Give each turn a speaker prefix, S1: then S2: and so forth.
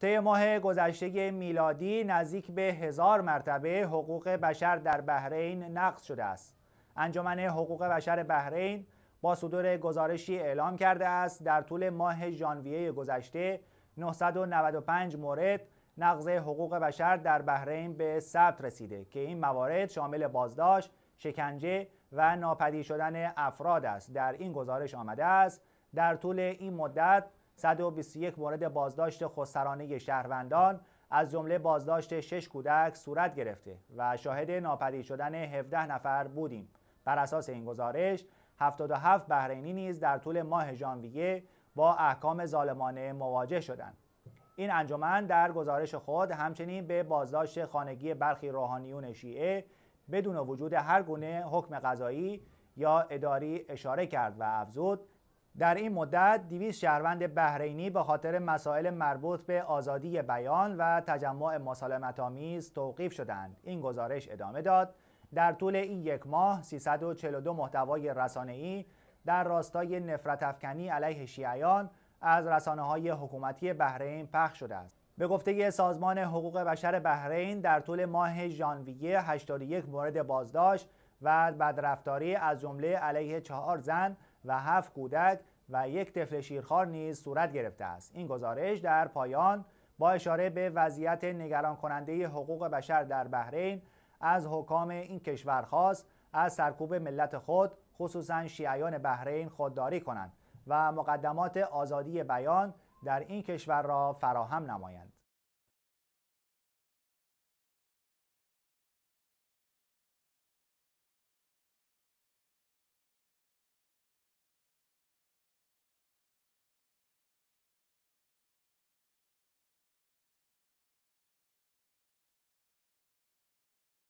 S1: طی ماه گذشته میلادی نزدیک به هزار مرتبه حقوق بشر در بحرین نقض شده است انجمن حقوق بشر بحرین با صدور گزارشی اعلام کرده است در طول ماه ژانویه گذشته 995 مورد نقض حقوق بشر در بحرین به ثبت رسیده که این موارد شامل بازداشت، شکنجه و ناپدید شدن افراد است. در این گزارش آمده است در طول این مدت 121 مورد بازداشت خسرانه شهروندان از جمله بازداشت 6 کودک صورت گرفته و شاهد ناپدید شدن 17 نفر بودیم بر اساس این گزارش 77 بحرینی نیز در طول ماه ژانویه با احکام ظالمانه مواجه شدند این انجمن در گزارش خود همچنین به بازداشت خانگی برخی روحانیون شیعه بدون وجود هر گونه حکم قضایی یا اداری اشاره کرد و افزود در این مدت 200 شهروند بحرینی به خاطر مسائل مربوط به آزادی بیان و تجمع مسالمت آمیز توقیف شدند این گزارش ادامه داد در طول این یک ماه 342 محتوای رسانه‌ای در راستای نفرت افکنی علیه شیعیان از رسانه های حکومتی بحرین پخش شده است به گفته سازمان حقوق بشر بحرین در طول ماه ژانویه 81 مورد بازداشت و بدرفتاری از جمله علیه چهار زن و هفت کودک و یک طفل شیرخوار نیز صورت گرفته است این گزارش در پایان با اشاره به وضعیت نگران کننده حقوق بشر در بحرین از حکام این کشور خواست از سرکوب ملت خود خصوصا شیعیان بحرین خودداری کنند و مقدمات آزادی بیان در این کشور را فراهم نمایند